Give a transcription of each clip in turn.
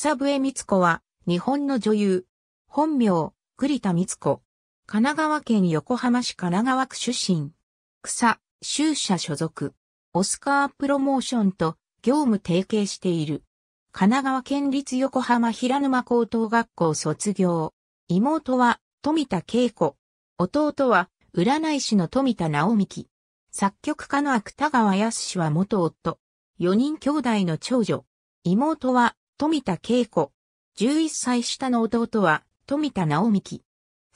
草笛光子は、日本の女優。本名、栗田光子。神奈川県横浜市神奈川区出身。草、修社所属。オスカープロモーションと業務提携している。神奈川県立横浜平沼高等学校卒業。妹は富田恵子。弟は占い師の富田直幹。作曲家の芥川康は元夫。4人兄弟の長女。妹は富田恵子。11歳下の弟は、富田直美幹。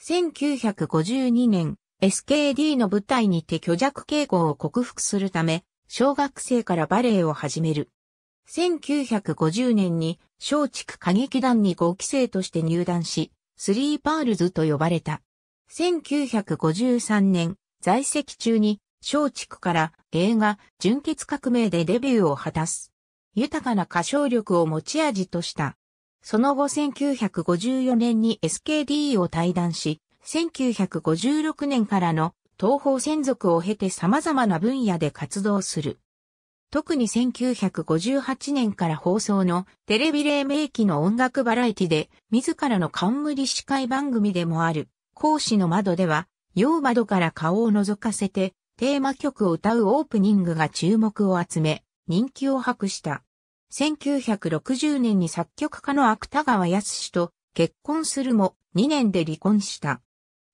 1952年、SKD の舞台にて虚弱傾向を克服するため、小学生からバレエを始める。1950年に松竹歌劇団に5期生として入団し、スリーパールズと呼ばれた。1953年、在籍中に松竹から映画、純血革命でデビューを果たす。豊かな歌唱力を持ち味とした。その後1954年に SKD を退団し、1956年からの東方専属を経て様々な分野で活動する。特に1958年から放送のテレビ黎明期の音楽バラエティで自らの冠司会番組でもある講師の窓では洋窓から顔を覗かせてテーマ曲を歌うオープニングが注目を集め人気を博した。1960年に作曲家の芥川康と結婚するも2年で離婚した。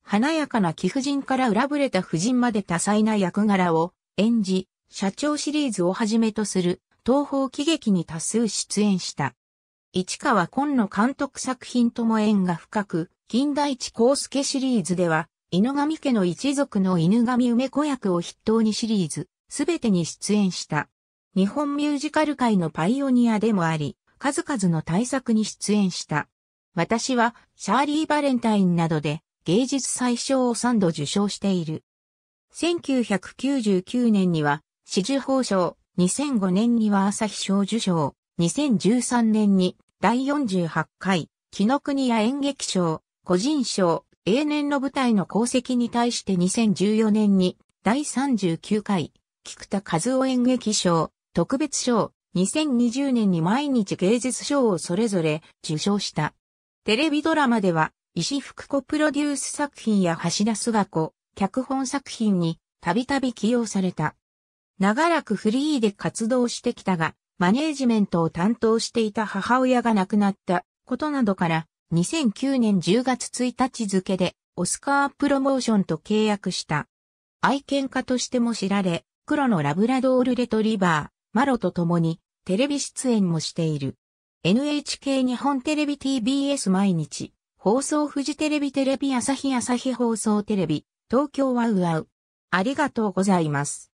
華やかな貴婦人から裏ぶれた婦人まで多彩な役柄を演じ、社長シリーズをはじめとする東方喜劇に多数出演した。市川紺の監督作品とも縁が深く、近代地光介シリーズでは、犬神家の一族の犬神梅子役を筆頭にシリーズ、すべてに出演した。日本ミュージカル界のパイオニアでもあり、数々の大作に出演した。私は、シャーリー・バレンタインなどで、芸術最賞を3度受賞している。1999年には、紫綬褒章、2005年には朝日賞受賞、2013年に第48回、紀の国屋演劇賞、個人賞、永年の舞台の功績に対して2014年に第39回、菊田和夫演劇賞、特別賞、2020年に毎日芸術賞をそれぞれ受賞した。テレビドラマでは、石福子プロデュース作品や橋田須賀子、脚本作品にたびたび起用された。長らくフリーで活動してきたが、マネージメントを担当していた母親が亡くなったことなどから、2009年10月1日付でオスカープロモーションと契約した。愛犬家としても知られ、黒のラブラドールレトリバー、マロと共にテレビ出演もしている。NHK 日本テレビ TBS 毎日、放送フジテレビテレビ朝日朝日放送テレビ、東京ワウワウ。ありがとうございます。